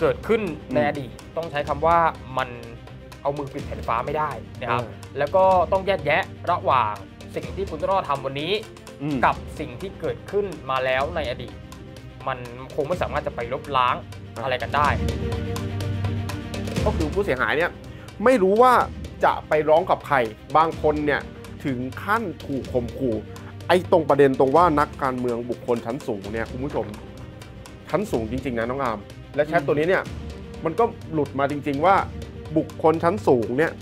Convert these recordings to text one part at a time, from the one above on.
เกิดขึ้นในอดีตต้องใช้คำว่ามันเอามือปิดแผ่นฟ้าไม่ได้นะครับแล้วก็ต้องแยกแยะระหว่างสิ่งที่คุณต้องทำวันนี้กับสิ่งที่เกิดขึ้นมาแล้วในอดีต มันคงไม่สามารถจะไปลบล้างอะไรกันได้ก็คือผู้เสียหายเนี่ยไม่รู้ว่าจะไปร้องกับใครบางคนเนี่ย ถึงขั้นถูกข่มขู่ไอ้ตรงประเด็นตรงว่านักการเมืองบุคคลชั้นสูงเนี่ยคุณผู้ชมชั้นสูงจริงๆนะน้องอารมและแชทตัวนี้เนี่ย มันก็หลุดมาจริงๆว่า บุคคลชั้นสูงเนี่ย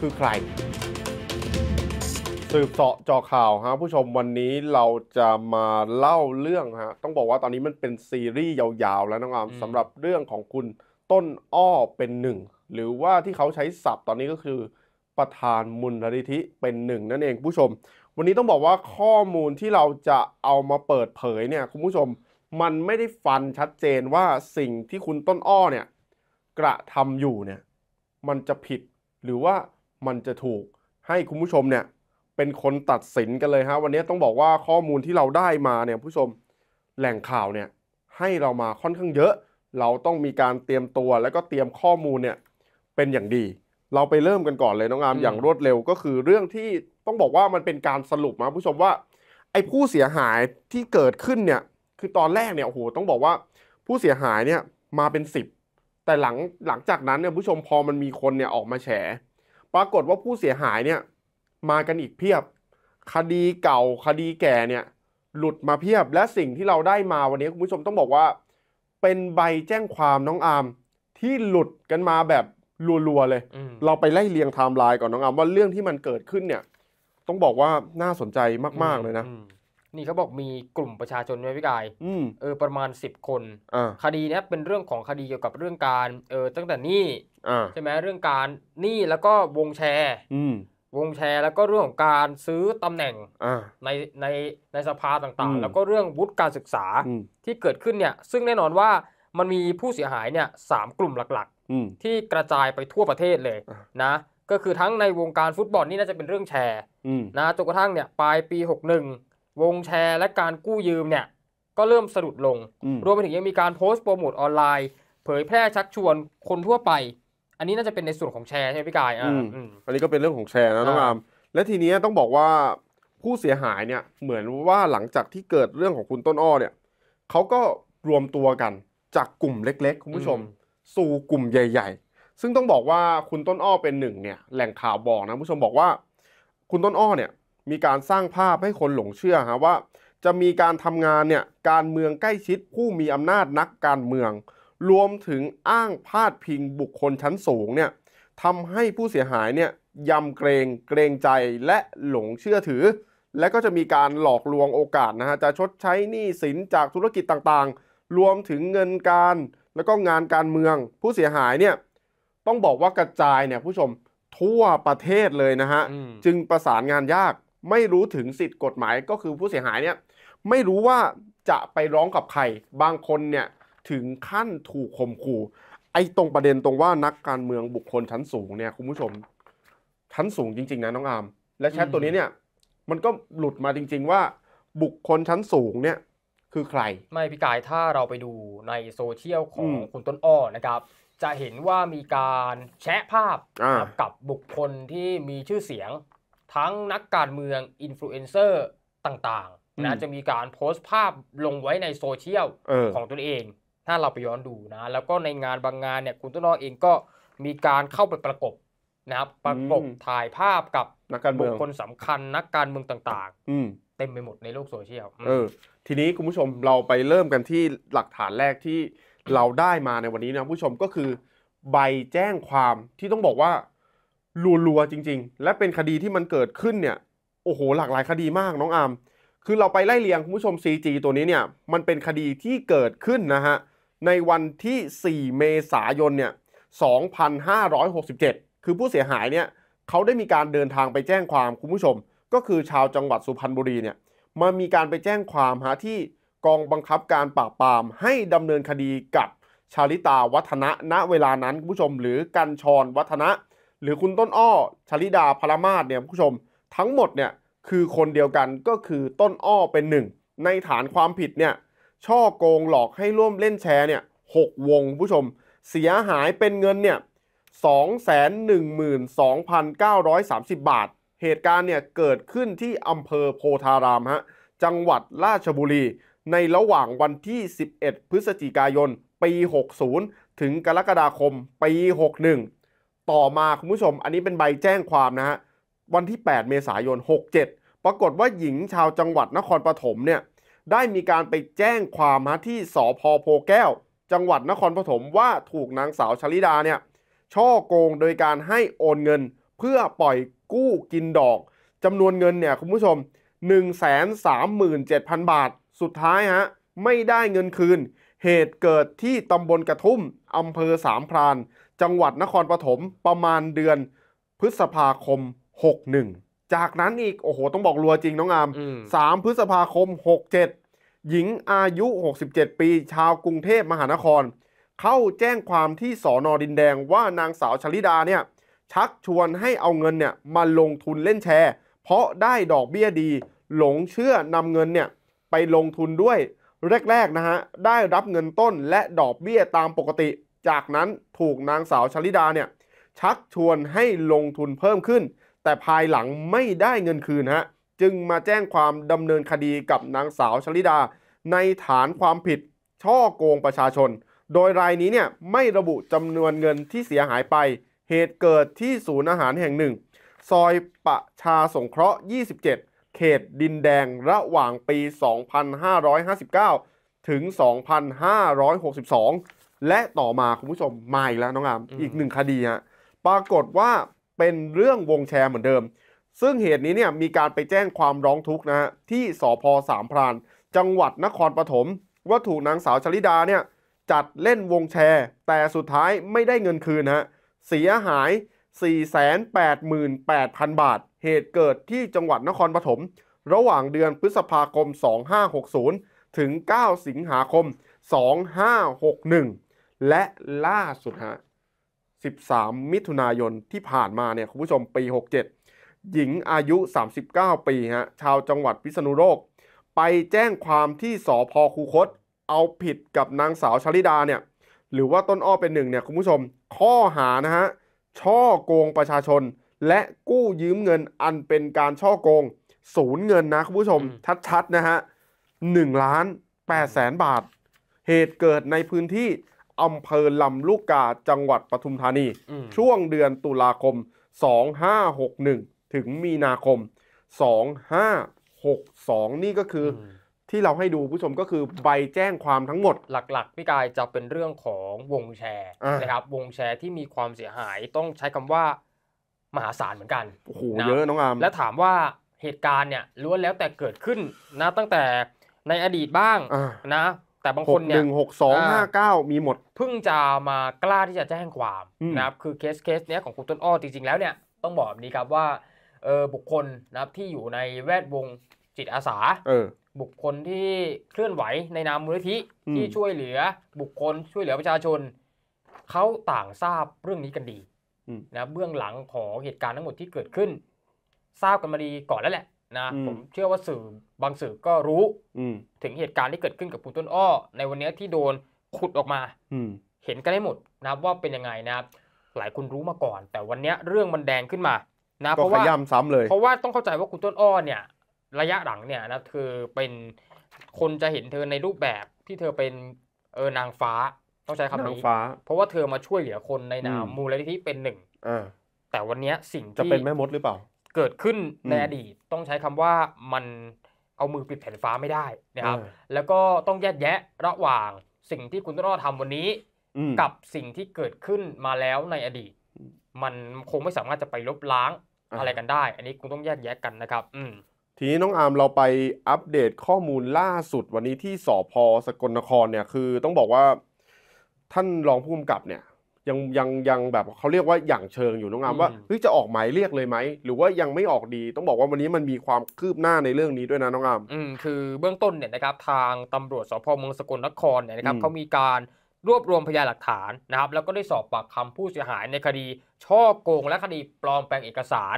คือใคร สืบเสาะจอข่าวฮะผู้ชมวันนี้เราจะมาเล่าเรื่องฮะต้องบอกว่าตอนนี้มันเป็นซีรีส์ยาวๆ แล้วนะครับสำหรับเรื่องของคุณต้นอ้อเป็นหนึ่งหรือว่าที่เขาใช้ศัพท์ตอนนี้ก็คือ ประธานมูลนิธิเป็นหนึ่งนั่นเองผู้ชม วันนี้ต้องบอกว่าข้อมูลที่เราจะเอามาเปิดเผยเนี่ยคุณผู้ชมมันไม่ได้ฟันชัดเจนว่าสิ่งที่คุณต้นอ้อเนี่ยกระทำอยู่เนี่ยมันจะผิดหรือว่ามันจะถูกให้คุณผู้ชมเนี่ยเป็นคนตัดสินกันเลยฮะวันนี้ต้องบอกว่าข้อมูลที่เราได้มาเนี่ยผู้ชมแหล่งข่าวเนี่ยให้เรามาค่อนข้างเยอะ เราต้องมีการเตรียมตัวแล้วก็เตรียมข้อมูลเนี่ยเป็นอย่างดี เราไปเริ่มกันก่อนเลยน้องอามอย่างรวดเร็วก็คือเรื่องที่ต้องบอกว่ามันเป็นการสรุปมาผู้ชมว่าไอ้ผู้เสียหายที่เกิดขึ้นเนี่ยคือตอนแรกเนี่ยโอ้โหต้องบอกว่าผู้เสียหายเนี่ยมาเป็นสิบแต่หลังหลังจากนั้นเนี่ยผู้ชมพอมันมีคนเนี่ยออกมาแฉ ปรากฏว่าผู้เสียหายเนี่ย มากันอีกเพียบ คดีเก่าคดีแก่เนี่ย หลุดมาเพียบและสิ่งที่เราได้มาวันนี้คุณผู้ชมต้องบอกว่า เป็นใบแจ้งความน้องอาร์มที่หลุดกันมาแบบรัวๆเลย เราไปไล่เรียงไทม์ไลน์ก่อนน้องอาร์มว่าเรื่องที่มันเกิดขึ้นเนี่ย ต้องบอกว่าน่าสนใจมาก ๆเลยนะนี่เขาบอกมีกลุ่มประชาชนไว้พี่กายเออประมาณสิบคน คดีนี้เป็นเรื่องของคดีเกี่ยวกับเรื่องการเออตั้งแต่นี่ใช่ไหมเรื่องการนี่แล้วก็วงแชร์วงแชร์แล้วก็เรื่องของการซื้อตำแหน่งในในในสภาต่างๆ แล้วก็เรื่องวุฒิการศึกษาที่เกิดขึ้นเนี่ยซึ่งแน่นอนว่ามันมีผู้เสียหายเนี่ยสามกลุ่มหลักๆที่กระจายไปทั่วประเทศเลยนะก็คือทั้งในวงการฟุตบอลนี่น่าจะเป็นเรื่องแชร์นะจนกระทั่งเนี่ยปลายปี61วงแชร์และการกู้ยืมเนี่ยก็เริ่มสะดุดลง รวมไปถึงยังมีการโพสต์โปรโมทออนไลน์ เผยแพร่ชักชวนคนทั่วไป อันนี้น่าจะเป็นในส่วนของแชร์ใช่ไหมพี่กายอ่าอันนี้ก็เป็นเรื่องของแชร์นะน้องอามและทีนี้ต้องบอกว่าผู้เสียหายเนี่ยเหมือนว่าหลังจากที่เกิดเรื่องของคุณต้นอ้อเนี่ยเขาก็รวมตัวกันจากกลุ่มเล็กๆ คุณผู้ชมสู่กลุ่มใหญ่ ๆ ซึ่งต้องบอกว่าคุณต้นอ้อเป็นหนึ่งเนี่ยแหล่งข่าวบอกนะผู้ชมบอกว่า คุณต้นอ้อเนี่ยมีการสร้างภาพให้คนหลงเชื่อฮะว่า จะมีการทำงานเนี่ยการเมืองใกล้ชิดผู้มีอำนาจนักการเมือง รวมถึงอ้างพาดพิงบุคคลชั้นสูงเนี่ยทำให้ผู้เสียหายเนี่ยยำเกรงเกรงใจและหลงเชื่อถือ และก็จะมีการหลอกลวงโอกาสนะฮะจะชดใช้หนี้สินจากธุรกิจต่างๆ รวมถึงเงินการแล้วก็งานการเมืองผู้เสียหายเนี่ยต้องบอกว่ากระจายเนี่ยผู้ชมทั่วประเทศเลยนะฮะจึงประสานงานยากไม่รู้ถึงสิทธิ์กฎหมายก็คือผู้เสียหายเนี่ยไม่รู้ว่าจะไปร้องกับใครบางคนเนี่ยถึงขั้นถูกข่มขู่ไอ้ตรงประเด็นตรงว่านักการเมืองบุคคลชั้นสูงเนี่ยคุณผู้ชมชั้นสูงจริงๆนะน้องอาม และแชทตัวนี้เนี่ยมันก็หลุดมาจริงๆว่าบุคคลชั้นสูงเนี่ยคือใคร ไม่พี่กายถ้าเราไปดูในโซเชียลของคุณต้นอ้อนะครับ จะเห็นว่ามีการแชะภาพกับบุคคลที่มีชื่อเสียงทั้งนักการเมือง อินฟลูเอนเซอร์ ต่าง ๆนะจะมีการโพสต์ภาพลงไว้ในโซเชียลของตนเอง ถ้าเราไปย้อนดูนะ แล้วก็ในงานบางงานเนี่ยคุณต้นอ้อเองก็มีการเข้าไปประกบนะครับประกบถ่ายภาพกับนักการเมืองคนสำคัญ นักการเมืองต่างๆเต็มไปหมดในโลกโซเชียลเออทีนี้คุณผู้ชมเราไปเริ่มกันที่หลักฐานแรกที่เราได้มาในวันนี้นะผู้ชมก็คือใบแจ้งความที่ต้องบอกว่ารัวๆ จริงๆ และเป็นคดีที่มันเกิดขึ้นเนี่ย โอ้โห หลากหลายคดีมากน้องอามคือเราไปไล่เลียงคุณผู้ชม CG ตัวนี้เนี่ย มันเป็นคดีที่เกิดขึ้นนะฮะ ในวันที่ 4 เมษายนเนี่ย2567 คือผู้เสียหายเนี่ย เขาได้มีการเดินทางไปแจ้งความคุณผู้ชม ก็คือชาวจังหวัดสุพรรณบุรีเนี่ย มามีการไปแจ้งความหาที่กองบังคับการปราบปรามให้ดำเนินคดีกับชาลิตาวัฒนะณเวลานั้นคุณผู้ชมหรือกันชรวัฒนะหรือคุณต้นอ้อชลิดาพรามาศ เนี่ยผู้ชม ทั้งหมด เนี่ย คือคนเดียวกันก็คือต้นอ้อเป็นหนึ่ง ในฐานความผิด เนี่ย ช่อโกงหลอกให้ร่วมเล่นแชร์ เนี่ยหกวงผู้ชม เสียหายเป็นเงิน เนี่ย212,930 บาท เหตุการณ์ เนี่ย เกิดขึ้นที่อำเภอโพธาราม ฮะ จังหวัดราชบุรี ในระหว่างวันที่ 11 พฤศจิกายน ปี 60 ถึงกรกฎาคม ปี 61ต่อมา คุณผู้ชมอันนี้เป็นใบแจ้งความนะฮะ วันที่ 8 เมษายน 67 ปรากฏว่าหญิงชาวจังหวัดนครปฐมเนี่ย ได้มีการไปแจ้งความมาที่สพโพแก้ว จังหวัดนครปฐมว่าถูกนางสาวชลิดาเนี่ย ช่อโกงโดยการให้โอนเงินเพื่อปล่อยกู้กินดอกจำนวนเงินเนี่ยคุณผู้ชม 137,000 บาท สุดท้ายฮะไม่ได้เงินคืน เหตุเกิดที่ตำบลกระทุ่มอำเภอสามพรานจังหวัดนครปฐมประมาณเดือนพฤษภาคม 61 จากนั้นอีก โอ้โหต้องบอกรัวจริงน้องอาม 3 พฤษภาคม 67 หญิงอายุ 67 ปี ชาวกรุงเทพมหานคร เข้าแจ้งความที่สอนอดินแดงว่านางสาวชลิดาเนี่ยชักชวนให้เอาเงินเนี่ยมาลงทุนเล่นแชร์ เพราะได้ดอกเบี้ยดี หลงเชื่อนำเงินเนี่ยไปลงทุนด้วยแรกๆนะฮะได้รับเงินต้นและดอกเบี้ยตามปกติจากนั้นถูกนางสาวชลิดาเนี่ยชักชวนให้ลงทุนเพิ่มขึ้น แต่ภายหลังไม่ได้เงินคืนฮะจึงมาแจ้งความดำเนินคดีกับนางสาวชลิดา ในฐานความผิด ช่อโกงประชาชน โดยรายนี้เนี่ยไม่ระบุจำนวนเงินที่เสียหายไป เหตุเกิดที่ศูนย์อาหารแห่งหนึ่ง ซอยประชาสงเคราะห์ 27 เขตดินแดงระหว่างปี 2559 ถึง2562และต่อมาคุณผู้ชมมาอีกแล้วน้องอามอีกหนึ่งคดีฮะ ปรากฏว่าเป็นเรื่องวงแชร์เหมือนเดิม ซึ่งเหตุนี้เนี่ยมีการไปแจ้งความร้องทุกข์นะฮะที่สพสามพรานจังหวัดนครปฐมว่าถูกนางสาวชลิดาเนี่ยจัดเล่นวงแชร์แต่สุดท้ายไม่ได้เงินคืนฮะเสียหาย 488,000 บาท เหตุเกิดที่จังหวัดนครปฐม ระหว่างเดือนพฤษภาคม 2560ถึง9สิงหาคม2561และล่าสุดฮะ13 มิถุนายนที่ผ่านมาเนี่ยคุณผู้ชมปี 67 หญิงอายุ 39 ปีฮะชาวจังหวัดพิษณุโลกไปแจ้งความที่สอพอคูคต เอาผิดกับนางสาวชลิดาเนี่ยหรือว่าต้นอ้อเป็นหนึ่งเนี่ยคุณผู้ชมข้อหานะฮะช่อโกงประชาชน และกู้ยืมเงินอันเป็นการช่อโกงศูนย์เงินนะคุณผู้ชมชัดๆนะฮะหนึ่งล้านแปดแสนบาท เหตุเกิดในพื้นที่อำเภอลำลูกกาจังหวัดปทุมธานี ช่วงเดือนตุลาคม 2561 ถึงมีนาคม 2562 นี่ก็คืออที่เราให้ดูผู้ชมก็คือใบแจ้งความทั้งหมดหลักๆพี่กายจะเป็นเรื่องของวงแชร์นะครับวงแชร์ที่มีความเสียหายต้องใช้คำว่า มหาศาลเหมือนกัน โอ้โห เยอะน้องอามและถามว่าเหตุการณ์เนี่ยล้วนแล้วแต่เกิดขึ้นนะตั้งแต่ในอดีตบ้างนะแต่บางคนเนี่ยหนึ่งหกสองห้าเก้ามีหมด เพิ่งจะมากล้าที่จะแจ้งความนะครับ คือเคสเคสเนี้ยของคุณต้นอ้อจริงๆแล้วเนี่ยต้องบอกแบบนี้ครับว่าเออบุคคลนะครับที่อยู่ในแวดวงจิตอาสาเออบุคคลที่เคลื่อนไหวในนามมูลนิธิที่ช่วยเหลือบุคคลช่วยเหลือประชาชนเขาต่างทราบเรื่องนี้กันดีนะเบื้องหลังของเหตุการณ์ทั้งหมดที่เกิดขึ้น ทราบกันมาดีก่อนแล้วแหละนะผมเชื่อว่าสื่อบางสื่อก็รู้ถึงเหตุการณ์ที่เกิดขึ้นกับคุณต้นอ้อ ในวันนี้ที่โดนขุดออกมาเห็นกันได้หมดนะว่าเป็นยังไงนะครับหลายคนรู้มาก่อน แต่วันนี้เรื่องมันแดงขึ้นมานะเพราะว่าย้ำซ้ำเลย เพราะว่าต้องเข้าใจว่าคุณต้นอ้อเนี่ยระยะหลังเนี่ยนะเธอเป็นคนจะเห็นเธอในรูปแบบที่เธอเป็นเออนางฟ้าต้องใช้คำนี้เพราะว่าเธอมาช่วยเหลือคนในนามมูลนิธิเป็นหนึ่งแต่วันนี้สิ่งที่จะเป็นแม่มดหรือเปล่าเกิดขึ้นในอดีตต้องใช้คำว่ามันเอามือปิดแผ่นฟ้าไม่ได้นะครับแล้วก็ต้องแยกแยะ ระหว่างสิ่งที่คุณต้องอทำวันนี้ กับสิ่งที่เกิดขึ้นมาแล้วในอดีต มันคงไม่สามารถจะไปลบล้างอะไรกันได้ อันนี้คุณต้องแยกแยะกันนะครับอืทีนี้น้องอาร์มเราไปอัปเดตข้อมูลล่าสุดวันนี้ที่สพสกลนครเนี่ยคือต้องบอกว่าท่านรองผู้กำกับเนี่ยยังยังยังแบบเขาเรียกว่าอย่างเชิงอยู่น้องอามว่าเฮ้ยจะออกหมายเรียกเลยไหม หรือว่ายังไม่ออกดีต้องบอกว่าวันนี้มันมีความคืบหน้าในเรื่องนี้ด้วยนะน้องอามอืมคือเบื้องต้นเนี่ยนะครับทางตำรวจสพเมืองสกลนครเนี่ยนะครับเขามีการรวบรวมพยานหลักฐานนะครับ แล้วก็ได้สอบปากคำผู้เสียหายในคดีช่อโกง และคดีปลอมแปลงเอกสาร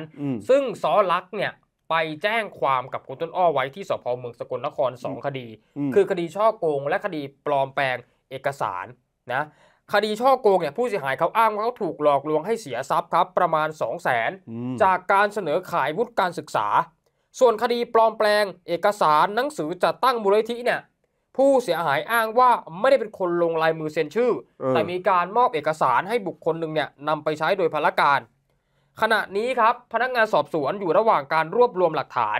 ซึ่งซอลักเนี่ยไปแจ้งความกับคุณต้นอ้อไว้ที่สพเมืองสกลนคร 2 คดี คือคดีช่อโกงและคดีปลอมแปลงเอกสารนะคดีช่อโกงเนี่ยผู้เสียหายเขาอ้างว่าเขาถูกหลอกลวงให้เสียทรัพย์ครับ ประมาณ 2 0 0 0 0 0 จากการเสนอขายวุฒิการศึกษา ส่วนคดีปลอมแปลงเอกสารหนังสือจัดตั้งมูลนิธิเนี่ยผู้เสียหายอ้างว่าไม่ได้เป็นคนลงลายมือเซ็นชื่อ แต่มีการมอบเอกสารให้บุคคลหนึ่งเนี่ยนำไปใช้โดยพลการ ขณะนี้ครับ พนักงานสอบสวนอยู่ระหว่างการรวบรวมหลักฐาน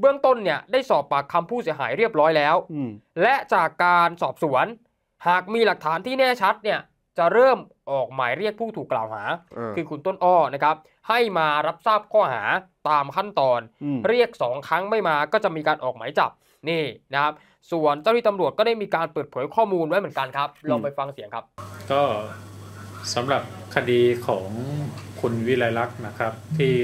เบื้องต้นเนี่ยได้สอบปากคำผู้เสียหายเรียบร้อยแล้วและจากการสอบสวนหากมีหลักฐานที่แน่ชัดเนี่ยจะเริ่มออกหมายเรียกผู้ถูกกล่าวหา คือคุณต้นอ้อนะครับให้มารับทราบข้อหาตามขั้นตอน เรียกสองครั้งไม่มาก็จะมีการออกหมายจับนี่นะครับ ส่วนเจ้าหน้าที่ตำรวจก็ได้มีการเปิดเผยข้อมูลไว้เหมือนกันครับลองไปฟังเสียงครับ ก็สำหรับคดีของคุณวิไลลักษณ์นะครับ ที่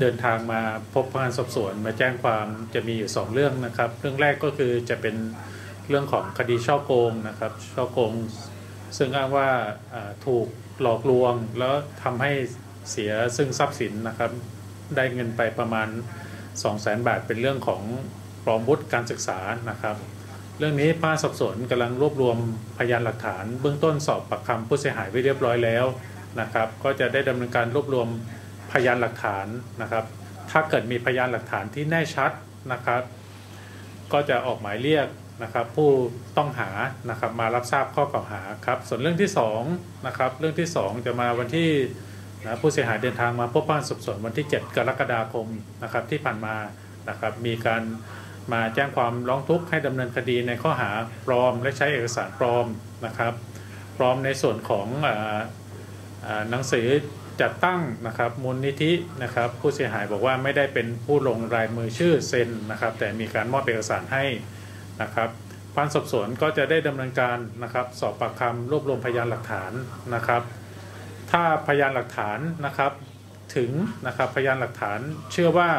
เดินทางมาพบพนักงานสอบสวน มาแจ้งความจะมีอยู่ 2 เรื่องนะครับ เรื่องแรกก็คือจะเป็นเรื่องของคดีช่อโกงนะครับช่อโกงซึ่งอ้างว่าถูกหลอกลวงแล้วทำให้เสียซึ่งทรัพย์สินนะครับได้เงินไปประมาณ2 0 0แสนบาทเป็นเรื่องของปลอมวุฒิการศึกษานะครับ เรื่องนี้พ้าสอบสวนกำลังรวบรวม พยานหลักฐานเบื้องต้นสอบปากคำผู้เสียหายไว้เรียบร้อยแล้วนะครับก็จะได้ดำเนินการรวบรวมพยานหลักฐานนะครับถ้าเกิดมีพยานหลักฐานที่แน่ชัดนะครับ ก็จะออกหมายเรียกนะครับผู้ต้องหานะครับมารับทราบข้อกล่าวหาครับส่วนเรื่องที่2นะครับเรื่องที่ 2 จะมาวันที่นะผู้เสียหายเดินทางมาพบพนักานสอบสวนวันที่ 7 กรกฎาคมนะครับที่ผ่านมานะครับมีการมาแจ้งความร้องทุกข์ให้ดำเนินคดีในข้อหาปลอมและใช้เอกสารปลอมนะครับปลอมในส่วนของหนังสือจัดตั้งนะครับมูลนิธินะครับผู้เสียหายบอกว่าไม่ได้เป็นผู้ลงรายมือชื่อเซ็นนะครับแต่มีการมอบเอกสารให้นะครับพันสอบสวนก็จะได้ดำเนินการนะครับสอบปากคำรวบรวมพยานหลักฐานนะครับ ถ้าพยานหลักฐานนะครับถึงนะครับพยานหลักฐานเชื่อว่า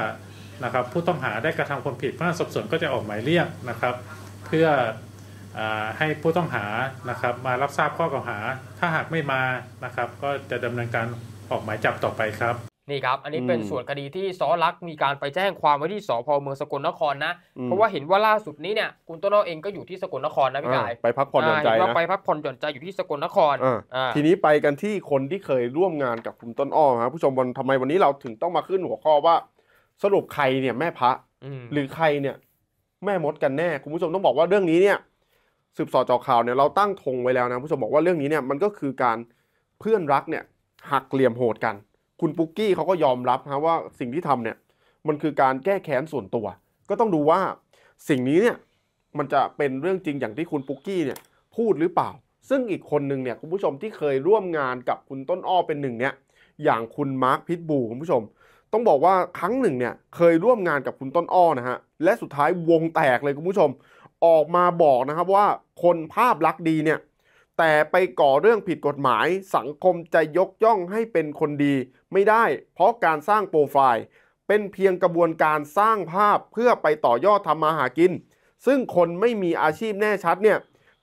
นะครับผู้ต้องหาได้กระทำความผิดพนักนสอบสวนก็จะออกหมายเรียกนะครับ เพื่ออให้ผู้ต้องหานะครับมารับทราบข้อกล่าวหา ถ้าหากไม่มานะครับก็จะดำเนินการออกหมายจับต่อไปครับนี่ครับ อันนี้เป็นส่วนคดีที่ซ้อลักมีการไปแจ้งความไว้ที่สพเมืองสกลนครนะ เพราะว่าเห็นว่าล่าสุดนี้เนี่ย คุณต้นอ้อเองก็อยู่ที่สกลนคร นะ พี่กาย ไปพักผ่อนหย่อนใจนะ ไปพักผ่อนหย่อนใจ อยู่ที่สกลนคร ทีนี้ไปกันที่คนที่เคยร่วมงานกับคุณต้นอ้อครับผู้ชมวันทำไมวันนี้เราถึงต้องมาขึ้นหัวข้อว่าสรุปใครเนี่ยแม่พระหรือใครเนี่ยแม่มดกันแน่คุณผู้ชมต้องบอกว่าเรื่องนี้เนี่ยสืบสอดจอข่าวเนี่ยเราตั้งธงไว้แล้วนะผู้ชมบอกว่าเรื่องนี้เนี่ยมันก็คือการเพื่อนรักเนี่ยหักเหลี่ยมโหดกันคุณปุ๊กกี้เขาก็ยอมรับฮะว่าสิ่งที่ทำเนี่ยมันคือการแก้แค้นส่วนตัว ก็ต้องดูว่าสิ่งนี้เนี่ยมันจะเป็นเรื่องจริงอย่างที่คุณปุ๊กกี้เนี่ยพูดหรือเปล่า ซึ่งอีกคนหนึ่งเนี่ยคุณผู้ชมที่เคยร่วมงานกับคุณต้นอ้อเป็นหนึ่งเนี่ยอย่างคุณมาร์คพิทบูคุณผู้ชม ต้องบอกว่าครั้งหนึ่งเนี่ยเคยร่วมงานกับคุณต้นอ้อนะฮะและสุดท้ายวงแตกเลยคุณผู้ชมออกมาบอกนะครับว่าคนภาพลักษณ์ดีเนี่ยแต่ไปก่อเรื่องผิดกฎหมาย สังคมจะยกย่องให้เป็นคนดีไม่ได้ เพราะการสร้างโปรไฟล์ เป็นเพียงกระบวนการสร้างภาพเพื่อไปต่อยอดทำมาหากิน ซึ่งคนไม่มีอาชีพแน่ชัดเนี่ย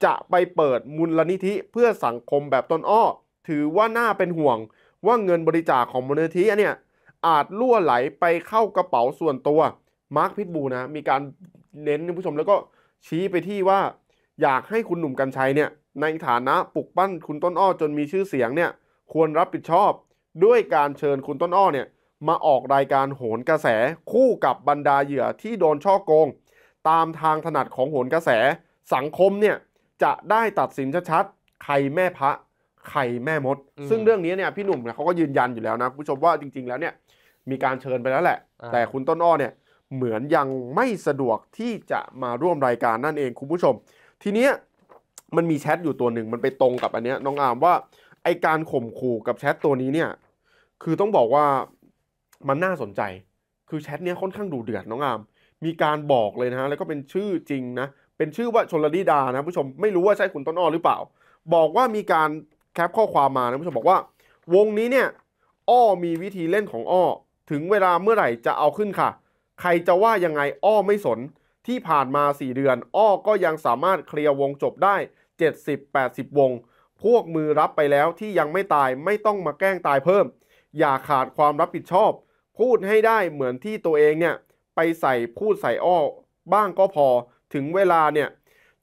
จะไปเปิดมูลนิธิเพื่อสังคมแบบต้นอ้อ ถือว่าน่าเป็นห่วงว่าเงินบริจาคของมูลนิธิเนี่ยอาจล่วไหลไปเข้ากระเป๋าส่วนตัวมาร์คพิทบูนะมีการเน้นผู้ชมแล้วก็ชี้ไปที่ว่าอยากให้คุณหนุ่มกัญชัยเนี่ยในฐานะปลุกปั้นคุณต้นอ้อจนมีชื่อเสียงเนี่ยควรรับผิดชอบด้วยการเชิญคุณต้นอ้อเนี่ยมาออกรายการโหนกระแสคู่กับบรรดาเหยื่อที่โดนช่อโกง ตามทางถนัดของโหนกระแสสังคมเนี่ยจะได้ตัดสินชัดๆใครแม่พระ ใครแม่มด ซึ่งเรื่องนี้เนี่ยพี่หนุ่มเขาก็ยืนยันอยู่แล้วนะผู้ชมว่าจริงๆแล้วเนี่ยมีการเชิญไปแล้วแหละ แต่คุณต้นอ้อเนี่ยเหมือนยังไม่สะดวกที่จะมาร่วมรายการนั่นเองคุณผู้ชม ทีเนี้ยมันมีแชทอยู่ตัวหนึ่งมันไปตรงกับอันเนี้ยน้องอามว่าไอการข่มขู่กับแชทตัวนี้เนี่ยคือต้องบอกว่ามันน่าสนใจคือแชทเนี้ยค่อนข้างดูเดือดน้องอาม มีการบอกเลยนะฮะ แล้วก็เป็นชื่อจริงนะเป็นชื่อว่าชนลดีดานะผู้ชมไม่รู้ว่าใช่คุณต้นอ้อหรือเปล่า บอกว่ามีการแคปข้อความมานะผู้ชมบอกว่าวงนี้เนี่ยอ้อมีวิธีเล่นของอ้อถึงเวลาเมื่อไหร่จะเอาขึ้นค่ะ ใครจะว่ายังไงอ้อไม่สนที่ผ่านมา 4 เดือน อ้อก็ยังสามารถเคลียร์วงจบได้ 70-80 วง พวกมือรับไปแล้วที่ยังไม่ตายไม่ต้องมาแกล้งตายเพิ่ม อย่าขาดความรับผิดชอบ พูดให้ได้เหมือนที่ตัวเองเนี่ย ไปใส่พูดใส่อ้อบ้างก็พอถึงเวลาเนี่ย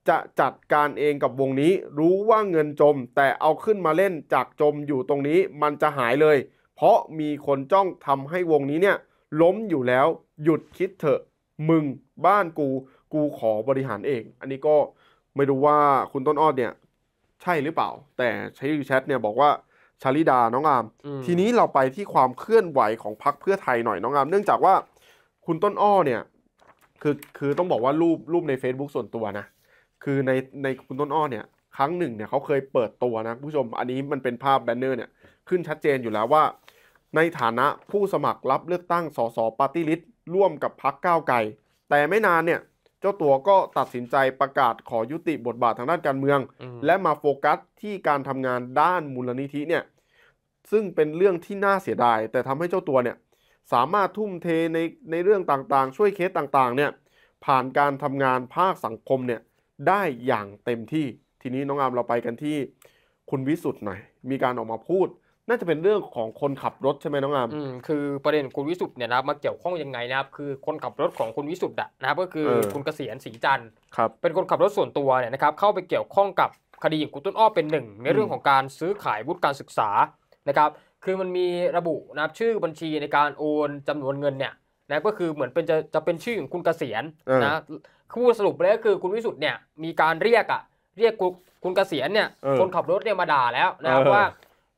จะจัดการเองกับวงนี้ รู้ว่าเงินจมแต่เอาขึ้นมาเล่นจากจมอยู่ตรงนี้มันจะหายเลย เพราะมีคนจ้องทำให้วงนี้เนี่ยล้มอยู่แล้วหยุดคิดเถอะมึงบ้านกูกูขอบริหารเอง อันนี้ก็ไม่รู้ว่าคุณต้นอ้อเนี่ยใช่หรือเปล่า แต่ใช้แชทเนี่ยบอกว่า ชาลิดาน้องอาม ทีนี้เราไปที่ความเคลื่อนไหวของพรรคเพื่อไทยหน่อย น้องอามเนื่องจากว่าคุณต้นอ้อเนี่ยคือคือต้องบอกว่ารูปรูปใน Facebook ส่วนตัวนะ คือในในคุณต้นอ้อเนี่ย ครั้งหนึ่งเนี่ยเขาเคยเปิดตัวนะ ผู้ชมอันนี้มันเป็นภาพแบนเนอร์เนี่ยขึ้นชัดเจนอยู่แล้วว่า ในฐานะผู้สมัครรับเลือกตั้งสส ปาร์ตี้ลิสตร่วมกับพักก้าวไกลแต่ไม่นานเนี่ยเจ้าตัวก็ตัดสินใจประกาศขอยุติบทบาททางด้านการเมือง และมาโฟกัสที่การทำงานด้านมูลนิธิเนี่ย ซึ่งเป็นเรื่องที่น่าเสียดายแต่ทำให้เจ้าตัวเนี่ย สามารถทุ่มเทในในเรื่องต่างๆช่วยเคสต่างๆ เนี่ย ผ่านการทำงานภาคสังคมเนี่ยได้อย่างเต็มที่ ทีนี้น้องอามเราไปกันที่ คุณวิสุทธ์หน่อยมีการออกมาพูดน่าจะเป็นเรื่องของคนขับรถใช่ไหมน้องอามอืมคือประเด็นคุณวิสุทธ์เนี่ยนะครับมาเกี่ยวข้องยังไงนะครับ คือคนขับรถของคุณวิสุทธ์อะนะครับ ก็คือคุณเกษียณสีจันทร์ครับเป็นคนขับรถส่วนตัวเนี่ยนะครับเข้าไปเกี่ยวข้องกับคดีของคุณต้นอ้อเป็นหนึ่งในเรื่องของการซื้อขายวุฒิการศึกษานะครับ คือมันมีระบุนะครับชื่อบัญชีในการโอนจำนวนเงินเนี่ยนะก็คือเหมือนเป็นจะจะเป็นชื่อของคุณเกษียณนะคู่สรุปเลยก็คือคุณวิสุทธ์เนี่ยมีการเรียกอะเรียกคุณเกษียณเนี่ยคนขับรถเนี่ยมาด่าแล้วนะครับว่า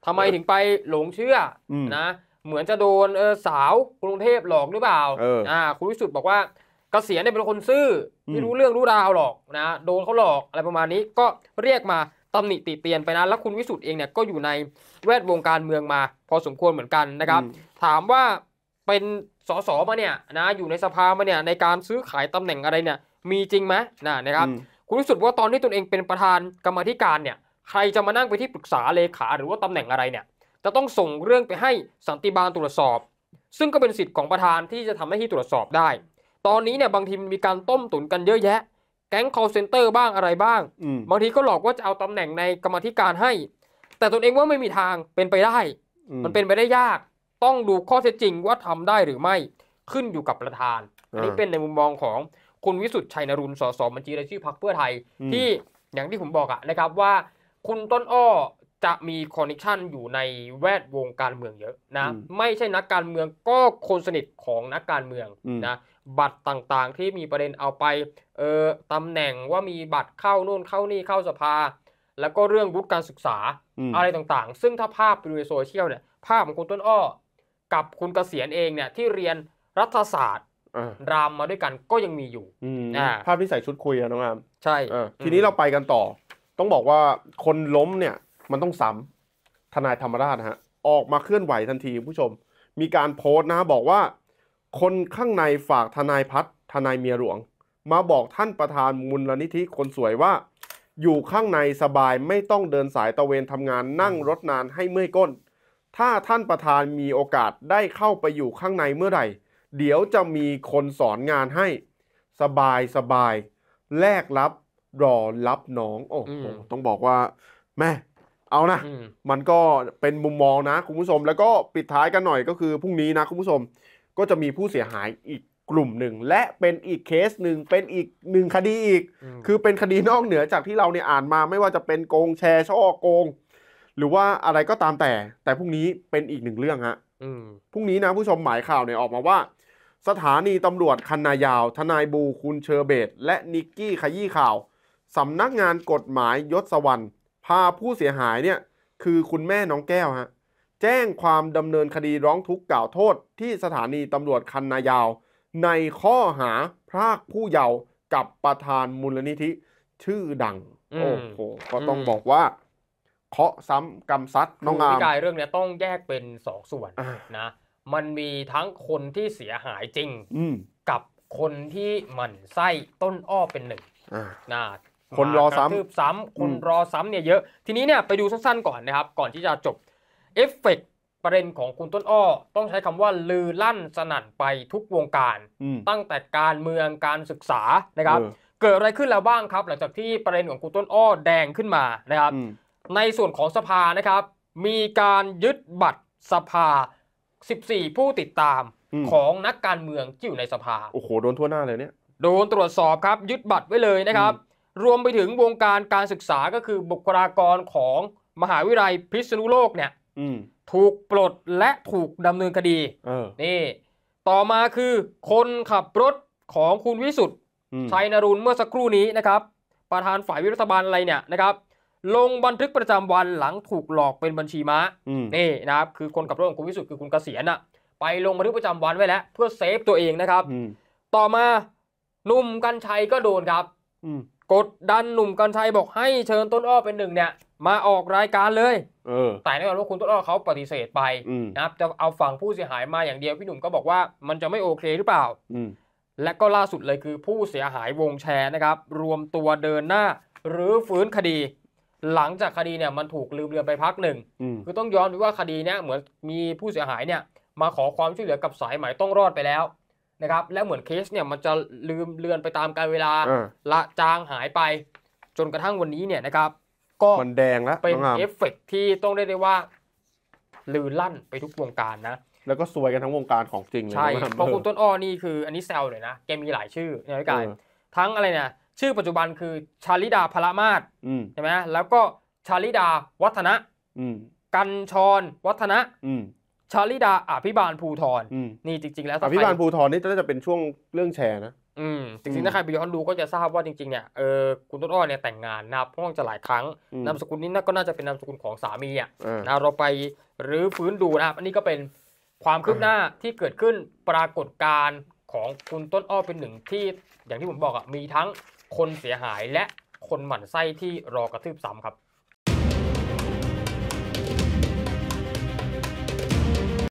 ทำไมถึงไปหลงเชื่ออนะเหมือนจะโดนเออสาวกรุงเทพหลอกหรือเปล่าออ่าคุณวิสุทธ์บอกว่ากเกษียณเนี่ยเป็นคนซื่ออไม่รู้เรื่องรู้ราวหรอกนะโดนเขาหลอกอะไรประมาณนี้ก็เรียกมาตำหนิติเตียนไปนะแล้วคุณวิสุทธ์เองเนี่ยก็อยู่ในแวดวงการเมืองมา พอสมควรเหมือนกันนะครับ ถามว่าเป็นสสมาเนี่ยนะอยู่ในสภามาเนี่ยในการซื้อขายตำแหน่งอะไรเนี่ยมีจริงไหมนะนะครับคุณวิสุทธ์ว่าตอนที่ตนเองเป็นประธานกรรมธิการเนี่ยใครจะมานั่งไปที่ปรึกษาเลขาหรือว่าตำแหน่งอะไรเนี่ยจะต้องส่งเรื่องไปให้สันติบาลตรวจสอบ ซึ่งก็เป็นสิทธิ์ของประธานที่จะทำหน้าที่ตรวจสอบได้ ตอนนี้เนี่ยบางทีมันมีการต้มตุ๋นกันเยอะแยะ แก๊ง call center บ้างอะไรบ้างบางทีก็หลอกว่าจะเอาตำแหน่งในกรรมธิการให้ แต่ตนเองว่าไม่มีทางเป็นไปได้ มันเป็นไปได้ยาก ต้องดูข้อเท็จจริงว่าทำได้หรือไม่ขึ้นอยู่กับประธานอันนี้เป็นในมุมมองของคุณวิสุทธ์ชัยนรุนสสบัญชีรายชื่อพรรคเพื่อไทยที่อย่างที่ผมบอกอะนะครับว่าคุณต้นอ้อ จะมีคอนเนคชันอยู่ในแวดวงการเมืองเยอะนะไม่ใช่นักการเมืองก็คนสนิทของนักการเมืองนะบัตรต่างๆที่มีประเด็นเอาไปเออตำแหน่งว่ามีบัตรเข้านู่นเข้านี่เข้าสภา แล้วก็เรื่องวุฒิการศึกษาอะไรต่างๆ ซึ่งถ้าภาพไปดูในโซเชียลเนี่ย ภาพของคุณต้นอ้อ กับคุณเกษียณเองเนี่ยที่เรียนรัฐศาสตร์รามมาด้วยกันก็ยังมีอยู่ภาพที่ใส่ชุดคุยนะน้องอามใช่ทีนี้เราไปกันต่อต้องบอกว่าคนล้มเนี่ยมันต้องซ้ำทนายธรรมราชฮะออกมาเคลื่อนไหวทันทีผู้ชม มีการโพสต์นะบอกว่า คนข้างในฝากทนายพัฒทนายเมียหลวง มาบอกท่านประธานมูลนิธิคนสวยว่า อยู่ข้างในสบายไม่ต้องเดินสายตะเวนทำงานนั่งรถนานให้เมื่อยก้น ถ้าท่านประธานมีโอกาสได้เข้าไปอยู่ข้างในเมื่อไหร่ เดี๋ยวจะมีคนสอนงานให้สบายสบายแลกรับรอรับน้อง โอ้โห ต้องบอกว่าแม่ เอานะ มันก็เป็นมุมมองนะ คุณผู้ชม แล้วก็ปิดท้ายกันหน่อยก็คือพรุ่งนี้นะ คุณผู้ชม ก็จะมีผู้เสียหายอีกกลุ่มหนึ่ง และเป็นอีกเคสหนึ่ง เป็นอีกหนึ่งคดีอีก คือเป็นคดีนอกเหนือจากที่เราเนี่ยอ่านมาไม่ว่าจะเป็นโกงแชร์ช่อโกง หรือว่าอะไรก็ตามแต่ แต่พรุ่งนี้เป็นอีกหนึ่งเรื่องฮะพรุ่งนี้นะผู้ชมหมายข่าวเนี่ยออกมาว่า สถานีตำรวจคันนายาว ทนายบูคุณเชอร์เบตและนิกกี้ขยี้ข่าวสำนักงานกฎหมายยศวรรณพาผู้เสียหายเนี่ย คือคุณแม่น้องแก้วฮะ แจ้งความดำเนินคดีร้องทุกข์กล่าวโทษที่สถานีตำรวจคันนายาว ในข้อหาพรากผู้เยาว์กับประธานมูลนิธิ ชื่อดัง โอ้โห ก็ต้องบอกว่าเคาะซ้ำกมซัดน้องอามกายเรื่องนี้ต้องแยกเป็นสองส่วนนะ มันมีทั้งคนที่เสียหายจริงกับคนที่หมันไส้ต้นอ้อเป็นหนึ่งนะคนรอซ้ำคืบซ้ำคนรอซ้ำเนี่ยเยอะทีนี้เนี่ยไปดูสั้นๆ ก่อนนะครับ ก่อนที่จะจบ เอฟเฟกประเด็นของคุณต้นอ้อต้องใช้คำว่าลือลั่นสนั่นไปทุกวงการตั้งแต่การเมืองการศึกษานะครับ เกิดอะไรขึ้นแล้วบ้างครับ หลังจากที่ประเด็นของคุณต้นอ้อแดงขึ้นมานะครับ ในส่วนของสภานะครับ มีการยึดบัตรสภา 14 ผู้ติดตามของนักการเมืองที่อยู่ในสภาโอ้โหโดนทั่วหน้าเลยเนี่ยโดนตรวจสอบครับ ยึดบัตรไว้เลยนะครับรวมไปถึงวงการการศึกษาก็คือบุคลากรของมหาวิทยาลัยพิษณุโลกเนี่ยถูกปลดและถูกดำเนินคดีนี่ต่อมาคือคนขับรถของคุณวิสุทธ์ชัยนรุนเมื่อสักครู่นี้นะครับ ประธานฝ่ายวิรัฐบาลอะไรเนี่ยนะครับ ลงบันทึกประจำวันหลังถูกหลอกเป็นบัญชีม้านี่นะครับ คือคนขับรถของคุณวิสุทธ์คือคุณเกษียณอะไปลงบันทึกประจำวันไว้แล้วเพื่อเซฟตัวเองนะครับต่อมาหนุ่มกัญชัยก็โดนครับกดดันหนุ่มกัญชัยบอกให้เชิญต้นอ้อเป็นหนึ่งเนี่ย มาออกรายการเลยเออแต่ในความรู้คุณต้นอ้อเขาปฏิเสธไปนะครับจะเอาฝั่งผู้เสียหายมาอย่างเดียวพี่หนุ่มก็บอกว่ามันจะไม่โอเคหรือเปล่าและก็ล่าสุดเลยคือผู้เสียหายวงแชร์นะครับ รวมตัวเดินหน้า หรือฟื้นคดี หลังจากคดีเนี่ยมันถูกลืมเลือนไปพักหนึ่ง คือต้องย้อนไปว่าคดีเนี่ยเหมือนมีผู้เสียหายเนี่ยมาขอความช่วยเหลือกับสายหมายต้องรอดไปแล้วนะครับและเหมือนเคสเนี่ยมันจะลืมเลือนไปตามกาลเวลาละจางหายไปจนกระทั่งวันนี้เนี่ยนะครับ ก็มันแดงแล้วเป็นเอฟเฟกที่ต้องเรียกได้ว่าลือลั่นไปทุกวงการนะแล้วก็สวยกันทั้งวงการของจริงเลยใช่เพราะคุณต้นอ้อนี่คืออันนี้แซวเลยนะแกมีหลายชื่อในรายการทั้งอะไรเนี่ยชื่อปัจจุบันคือชาลิดาพละมาศใช่ไหมแล้วก็ชาลิดาวัฒนะกันชรวัฒนะชาลิดา อภิบาลภูธรนี่จริงๆแล้ว อภิบาลภูธรนี่น่าจะเป็นช่วงเรื่องแชร์นะอืมจริงๆถ้าใครไปย้อนดูก็จะทราบว่าจริงๆเนี่ยเออคุณต้นอ้อเนี่ยแต่งงานนะคับห้องจะหลายครั้ง นามสกุลนี้น่าก็น่าจะเป็นนามสกุลของสามีอ่ะนะเราไปหรือฟื้นดูนะครับ อันนี้ก็เป็นความคืบหน้าที่เกิดขึ้นปรากฏการณ์ของคุณต้นอ้อเป็นหนึ่งที่อย่างที่ผมบอกอ่ะมีทั้งคนเสียหายและคนหมั่นไส้ที่รอกระทืบซ้ำครับ